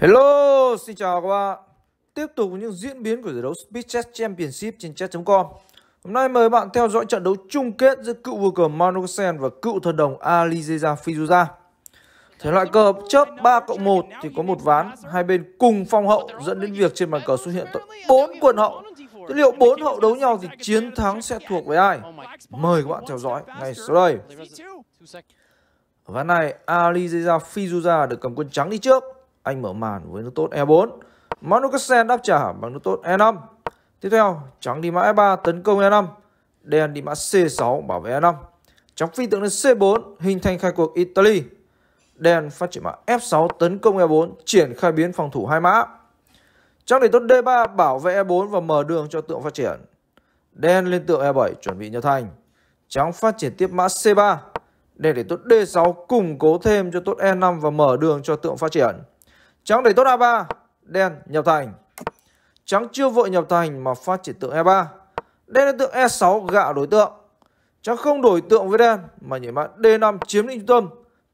Hello, xin chào các bạn. Tiếp tục những diễn biến của giải đấu Speed Chess Championship trên chess.com. Hôm nay mời bạn theo dõi trận đấu chung kết giữa cựu vua cờ Manukasen và cựu thần đồng Alizeza Fizuza. Thể loại cờ chớp 3 cộng 1 thì có một ván, hai bên cùng phong hậu dẫn đến việc trên bàn cờ xuất hiện tận 4 quân hậu. Thế liệu 4 hậu đấu nhau thì chiến thắng sẽ thuộc với ai? Mời các bạn theo dõi ngay sau đây. ván này, Alizeza Fizuza được cầm quân trắng đi trước anh mở màn với nước tốt E4. Magnussen đáp trả bằng nước tốt E5. Tiếp theo, trắng đi mã E3 tấn công E5. Đen đi mã C6 bảo vệ E5. Trắng phi tượng lên C4 hình thành khai cuộc Italy. Đen phát triển mã F6 tấn công E4 triển khai biến phòng thủ hai mã. Trắng để tốt D3 bảo vệ E4 và mở đường cho tượng phát triển. Đen lên tượng E7 chuẩn bị nhà thành. Trắng phát triển tiếp mã C3. Đen để tốt D6 củng cố thêm cho tốt E5 và mở đường cho tượng phát triển. Trắng đẩy tốt A3, đen nhập thành. Trắng chưa vội nhập thành mà phát triển tượng E3. Đen đến tượng E6 gạ đối tượng. Trắng không đổi tượng với đen mà nhảy mã D5 chiếm lĩnh trung tâm.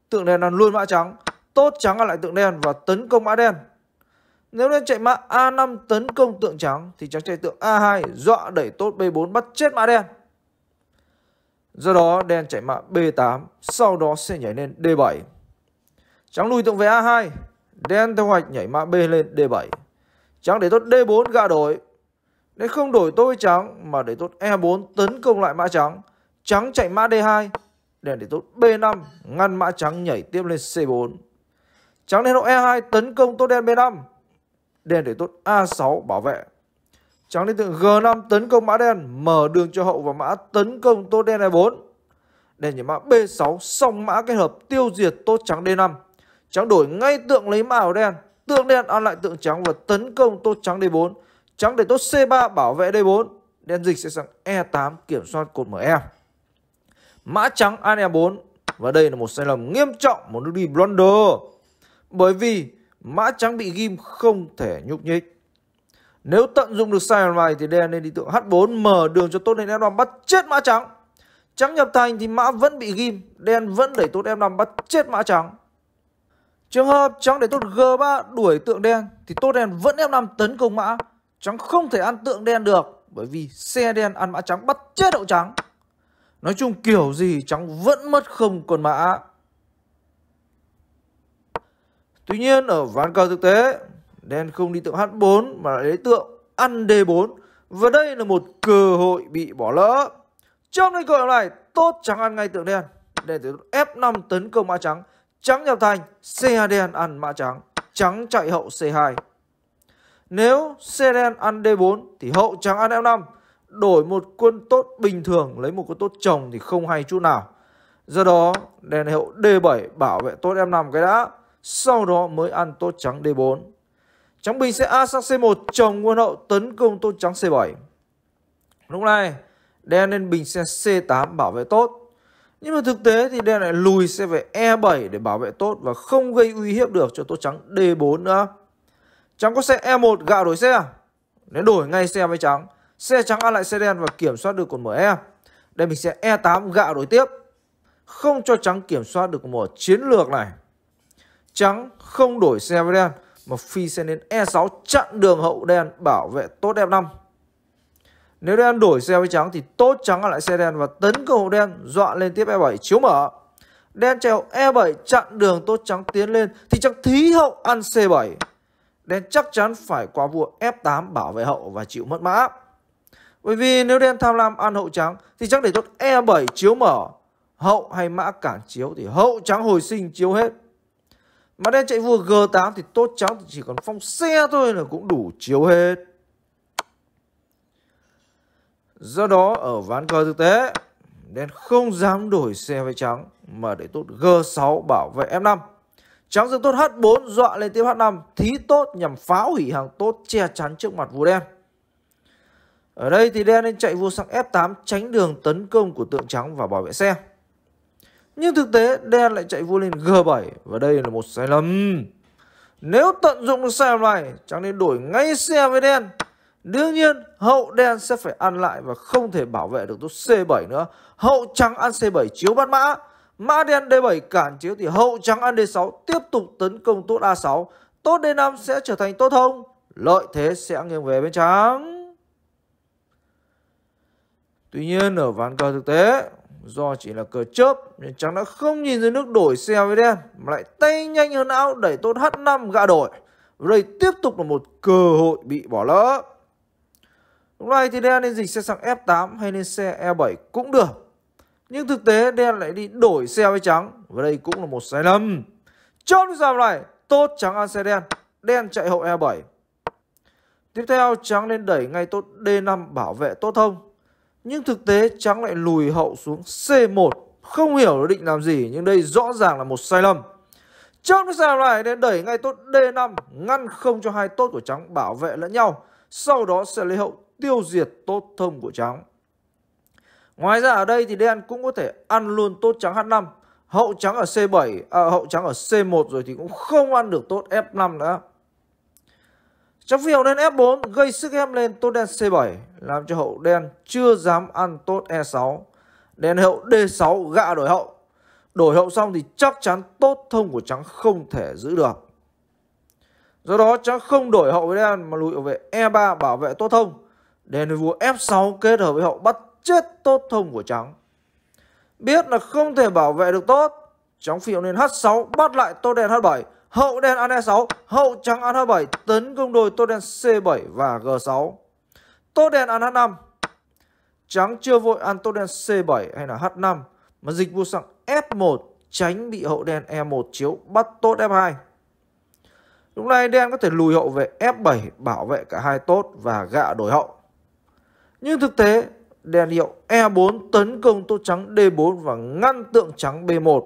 Tượng đen ăn luôn mã trắng. Tốt trắng lại tượng đen và tấn công mã đen. Nếu đen chạy mã A5 tấn công tượng trắng thì trắng chạy tượng A2 dọa đẩy tốt B4 bắt chết mã đen. Do đó đen chạy mã B8 sau đó sẽ nhảy lên D7. Trắng lùi tượng về A2 Đen theo hoạch nhảy mã B lên D7. Trắng để tốt D4 gạ đổi. Nên không đổi tôi trắng mà để tốt E4 tấn công lại mã trắng. Trắng chạy mã D2. Đen để tốt B5 ngăn mã trắng nhảy tiếp lên C4. Trắng lên độ E2 tấn công tốt đen B5. Đen để tốt A6 bảo vệ. Trắng lên tượng G5 tấn công mã đen mở đường cho hậu và mã tấn công tốt đen E4. Đen nhảy mã B6 xong mã kết hợp tiêu diệt tốt trắng D5. Trắng đổi ngay tượng lấy mã áo đen. Tượng đen ăn lại tượng trắng và tấn công tốt trắng D4. Trắng để tốt C3 bảo vệ D4. Đen dịch sẽ sang E8 kiểm soát cột mở E. Mã trắng ăn E4. Và đây là một sai lầm nghiêm trọng một nước đi blunder. Bởi vì mã trắng bị ghim không thể nhúc nhích. Nếu tận dụng được sai lầm này thì đen nên đi tượng H4 mở đường cho tốt lên e 5 bắt chết mã trắng. Trắng nhập thành thì mã vẫn bị ghim, đen vẫn đẩy tốt e 5 bắt chết mã trắng. Trường hợp trắng để tốt G3 đuổi tượng đen thì tốt đen vẫn F5 tấn công mã. Trắng không thể ăn tượng đen được bởi vì xe đen ăn mã trắng bắt chết đậu trắng. Nói chung kiểu gì trắng vẫn mất không còn mã. Tuy nhiên ở ván cờ thực tế, đen không đi tượng H4 mà lại lấy tượng ăn D4. Và đây là một cơ hội bị bỏ lỡ. Trong những cơ hội này, tốt trắng ăn ngay tượng đen. Đen từ F5 tấn công mã trắng Trắng nhập thành, CA đen ăn mã trắng. Trắng chạy hậu C2. Nếu C đen ăn D4 thì hậu trắng ăn F5. Đổi một quân tốt bình thường lấy một quân tốt chồng thì không hay chút nào. Do đó, đèn hậu D7 bảo vệ tốt F5 cái đã, sau đó mới ăn tốt trắng D4. Trắng bình sẽ A sang C1 chồng quân hậu tấn công tốt trắng C7. Lúc này, đen lên bình xe C8 bảo vệ tốt. Nhưng mà thực tế thì đen lại lùi xe về E7 để bảo vệ tốt và không gây uy hiếp được cho tốt trắng D4 nữa. Trắng có xe E1 gạo đổi xe. À? Nên đổi ngay xe với trắng. Xe trắng ăn lại xe đen và kiểm soát được cột mở E. Đây mình sẽ E8 gạo đổi tiếp. Không cho trắng kiểm soát được một e chiến lược này. Trắng không đổi xe với đen mà phi xe đến E6 chặn đường hậu đen bảo vệ tốt F5. E nếu đen đổi xe với trắng thì tốt trắng lại xe đen và tấn công hậu đen dọa lên tiếp E7 chiếu mở. Đen trèo E7 chặn đường tốt trắng tiến lên thì trắng thí hậu ăn C7. Đen chắc chắn phải qua vua F8 bảo vệ hậu và chịu mất mã. Bởi vì nếu đen tham lam ăn hậu trắng thì trắng để tốt E7 chiếu mở. Hậu hay mã cản chiếu thì hậu trắng hồi sinh chiếu hết. Mà đen chạy vua G8 thì tốt trắng thì chỉ còn phong xe thôi là cũng đủ chiếu hết. Do đó ở ván cờ thực tế, đen không dám đổi xe với trắng mà để tốt G6 bảo vệ F5. Trắng giữ tốt H4 dọa lên tiếp H5, thí tốt nhằm phá hủy hàng tốt che chắn trước mặt vua đen. Ở đây thì đen nên chạy vua sang F8 tránh đường tấn công của tượng trắng và bảo vệ xe. Nhưng thực tế đen lại chạy vua lên G7 và đây là một sai lầm. Nếu tận dụng được sai lầm này, trắng nên đổi ngay xe với đen Đương nhiên hậu đen sẽ phải ăn lại và không thể bảo vệ được tốt C7 nữa. Hậu trắng ăn C7 chiếu bắt mã. Mã đen D7 cản chiếu thì hậu trắng ăn D6 tiếp tục tấn công tốt A6. Tốt D5 sẽ trở thành tốt hông. Lợi thế sẽ nghiêng về bên trắng. Tuy nhiên ở ván cờ thực tế do chỉ là cờ chớp nên trắng đã không nhìn dưới nước đổi xe với đen mà lại tay nhanh hơn áo đẩy tốt H5 gã đổi. Và đây tiếp tục là một cơ hội bị bỏ lỡ. Lúc này thì Đen nên dịch xe sang F8 hay nên xe E7 cũng được. Nhưng thực tế Đen lại đi đổi xe với trắng. Và đây cũng là một sai lầm. Trong dòng này, tốt trắng ăn xe đen. Đen chạy hậu E7. Tiếp theo trắng nên đẩy ngay tốt D5 bảo vệ tốt thông. Nhưng thực tế trắng lại lùi hậu xuống C1. Không hiểu nó định làm gì nhưng đây rõ ràng là một sai lầm. Trong dòng này nên đẩy ngay tốt D5 ngăn không cho hai tốt của trắng bảo vệ lẫn nhau. Sau đó sẽ lấy hậu tiêu diệt tốt thông của trắng. Ngoài ra ở đây thì đen cũng có thể ăn luôn tốt trắng H5. Hậu trắng ở C7, à, hậu trắng ở C1 rồi thì cũng không ăn được tốt F5 nữa. Trong hậu đen F4 gây sức ép lên tốt đen C7 làm cho hậu đen chưa dám ăn tốt E6. Đen hậu D6 gạ đổi hậu. Đổi hậu xong thì chắc chắn tốt thông của trắng không thể giữ được. Do đó trắng không đổi hậu với đen mà lùi về E3 bảo vệ tốt thông vua F6 kết hợp với hậu bắt chết tốt thông của trắng. Biết là không thể bảo vệ được tốt, trắng phiêu nên H6 bắt lại tốt đen H7, hậu đen ăn E6, hậu trắng ăn H7 tấn công đôi tốt đen C7 và G6. Tốt đen ăn H5, trắng chưa vội ăn tốt đen C7 hay là H5 mà dịch vua sang F1 tránh bị hậu đen E1 chiếu bắt tốt F2. Lúc này đen có thể lùi hậu về F7 bảo vệ cả hai tốt và gạ đổi hậu. Nhưng thực tế, đèn hiệu E4 tấn công tô trắng D4 và ngăn tượng trắng B1.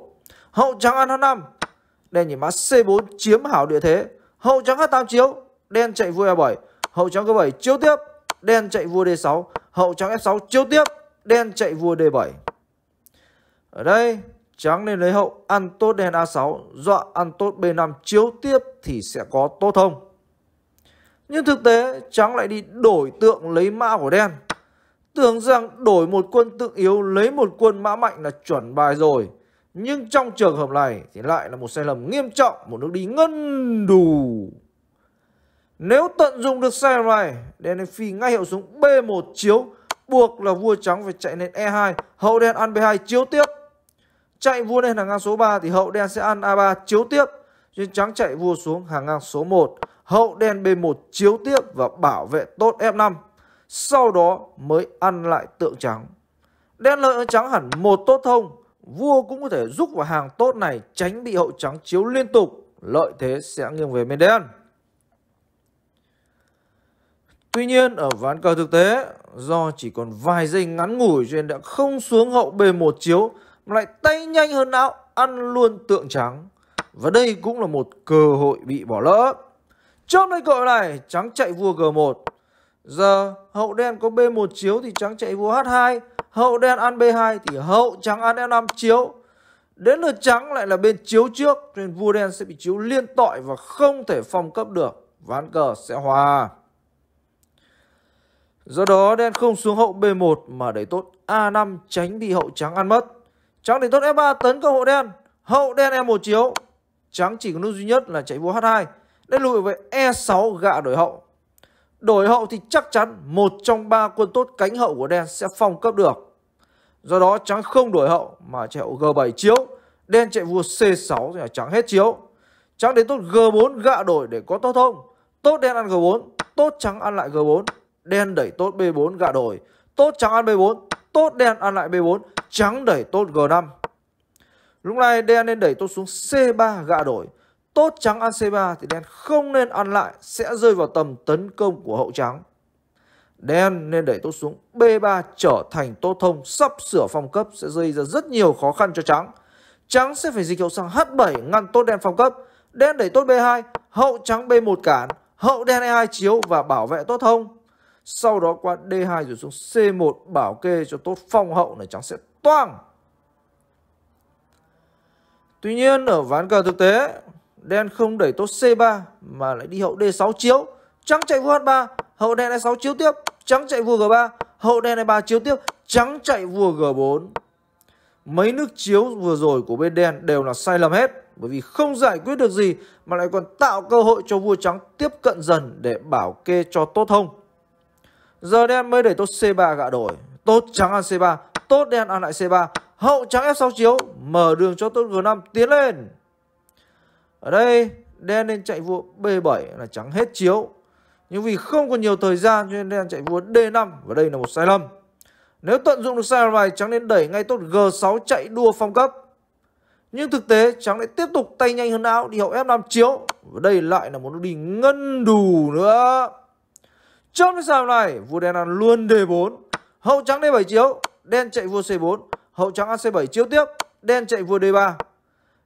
Hậu trắng ăn H5, đèn nhìn mã C4 chiếm hảo địa thế. Hậu trắng H8 chiếu, đen chạy vua E7. Hậu trắng G7 chiếu tiếp, đen chạy vua D6. Hậu trắng F6 chiếu tiếp, đen chạy vua D7. Ở đây, trắng nên lấy hậu ăn tốt đen A6, dọa ăn tốt B5 chiếu tiếp thì sẽ có tốt không? Nhưng thực tế trắng lại đi đổi tượng lấy mã của đen Tưởng rằng đổi một quân tượng yếu lấy một quân mã mạnh là chuẩn bài rồi Nhưng trong trường hợp này thì lại là một sai lầm nghiêm trọng Một nước đi ngân đủ Nếu tận dụng được sai lầm này Đen phi ngay hiệu súng B1 chiếu Buộc là vua trắng phải chạy lên E2 Hậu đen ăn B2 chiếu tiếp Chạy vua lên hàng ngang số 3 thì hậu đen sẽ ăn A3 chiếu tiếp nhưng trắng chạy vua xuống hàng ngang số 1 hậu đen B1 chiếu tiếp và bảo vệ tốt F5. Sau đó mới ăn lại tượng trắng. Đen lợi ở trắng hẳn một tốt thông, vua cũng có thể rút vào hàng tốt này tránh bị hậu trắng chiếu liên tục, lợi thế sẽ nghiêng về bên đen. Tuy nhiên ở ván cờ thực tế, do chỉ còn vài giây ngắn ngủi cho nên đã không xuống hậu B1 chiếu mà lại tay nhanh hơn não ăn luôn tượng trắng. Và đây cũng là một cơ hội bị bỏ lỡ. Chốt lên cậu này, trắng chạy vua G1. Giờ hậu đen có B1 chiếu thì trắng chạy vua H2. Hậu đen ăn B2 thì hậu trắng ăn E5 chiếu. Đến lượt trắng lại là bên chiếu trước nên vua đen sẽ bị chiếu liên tội và không thể phong cấp được. Ván cờ sẽ hòa. Do đó đen không xuống hậu B1 mà đẩy tốt A5 tránh bị hậu trắng ăn mất. Trắng đẩy tốt F3 e tấn công hậu đen. Hậu đen E1 chiếu. Trắng chỉ có nút duy nhất là chạy vua H2 đã lụi với E6 gạ đổi hậu. Đổi hậu thì chắc chắn một trong ba quân tốt cánh hậu của đen sẽ phong cấp được. Do đó trắng không đổi hậu mà chạy hậu G7 chiếu, đen chạy vua C6 thì là trắng hết chiếu. Trắng đến tốt G4 gạ đổi để có tốt không? Tốt đen ăn G4, tốt trắng ăn lại G4, đen đẩy tốt B4 gạ đổi, tốt trắng ăn B4, tốt đen ăn lại B4, trắng đẩy tốt G5. Lúc này đen nên đẩy tốt xuống C3 gạ đổi tốt trắng ăn C3 thì đen không nên ăn lại sẽ rơi vào tầm tấn công của hậu trắng. Đen nên đẩy tốt xuống B3 trở thành tốt thông sắp sửa phong cấp sẽ gây ra rất nhiều khó khăn cho trắng. Trắng sẽ phải dịch hiệu sang H7 ngăn tốt đen phong cấp. Đen đẩy tốt B2, hậu trắng B1 cản, hậu đen E2 chiếu và bảo vệ tốt thông. Sau đó qua D2 rồi xuống C1 bảo kê cho tốt phong hậu này trắng sẽ toang. Tuy nhiên ở ván cờ thực tế đen không đẩy tốt C3 mà lại đi hậu D6 chiếu. Trắng chạy vua H3, hậu đen E6 chiếu tiếp. Trắng chạy vua G3, hậu đen E3 chiếu tiếp. Trắng chạy vua G4. Mấy nước chiếu vừa rồi của bên đen đều là sai lầm hết. Bởi vì không giải quyết được gì mà lại còn tạo cơ hội cho vua trắng tiếp cận dần để bảo kê cho tốt hông. Giờ đen mới đẩy tốt C3 gạ đổi. Tốt trắng ăn C3, tốt đen ăn lại C3. Hậu trắng F6 chiếu, mở đường cho tốt G5 tiến lên. Ở đây đen nên chạy vua B7 là trắng hết chiếu. Nhưng vì không còn nhiều thời gian cho nên đen chạy vua D5 và đây là một sai lầm. Nếu tận dụng được sai lầm này trắng nên đẩy ngay tốt G6 chạy đua phong cấp. Nhưng thực tế trắng lại tiếp tục tay nhanh hơn áo đi hậu F5 chiếu. Và đây lại là một đường đi ngân đủ nữa. Trong cái sao này vua đen ăn luôn D4. Hậu trắng D7 chiếu. Đen chạy vua C4. Hậu trắng ăn C7 chiếu tiếp. Đen chạy vua D3.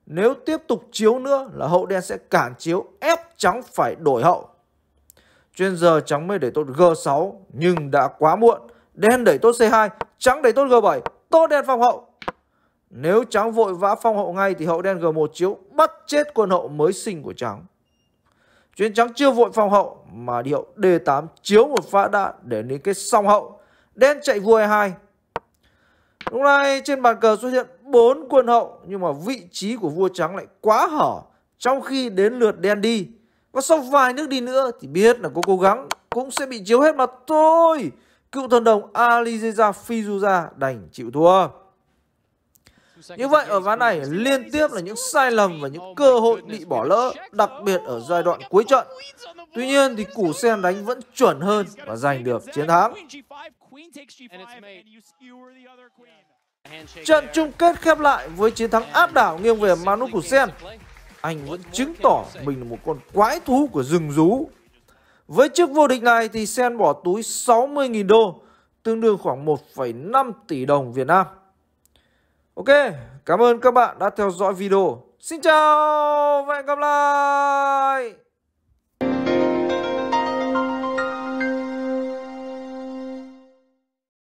Nếu tiếp tục chiếu nữa là hậu đen sẽ cản chiếu ép trắng phải đổi hậu. chuyên giờ trắng mới đẩy tốt G6 nhưng đã quá muộn. Đen đẩy tốt C2, trắng đẩy tốt G7, tốt đen phòng hậu. Nếu trắng vội vã phong hậu ngay thì hậu đen G1 chiếu bắt chết quân hậu mới sinh của trắng. chuyên trắng chưa vội phong hậu mà đi hậu D8 chiếu một pha đạn để liên kết song hậu. Đen chạy vua E2. Lúc này trên bàn cờ xuất hiện bốn quân hậu nhưng mà vị trí của vua trắng lại quá hở trong khi đến lượt đen đi. Và sau vài nước đi nữa thì biết là có cố gắng cũng sẽ bị chiếu hết mà thôi. Cựu thần đồng Alizeza Fizuza đành chịu thua. Như vậy ở ván này liên tiếp là những sai lầm và những cơ hội bị bỏ lỡ, đặc biệt ở giai đoạn cuối trận. Tuy nhiên thì củ sen đánh vẫn chuẩn hơn và giành được chiến thắng. Trận chung kết khép lại với chiến thắng áp đảo nghiêng về Manu Kusen. Anh vẫn chứng tỏ mình là một con quái thú của rừng rú. Với chức vô địch này thì Sen bỏ túi 60.000 đô, tương đương khoảng 1,5 tỷ đồng Việt Nam. Ok, cảm ơn các bạn đã theo dõi video. Xin chào và hẹn gặp lại!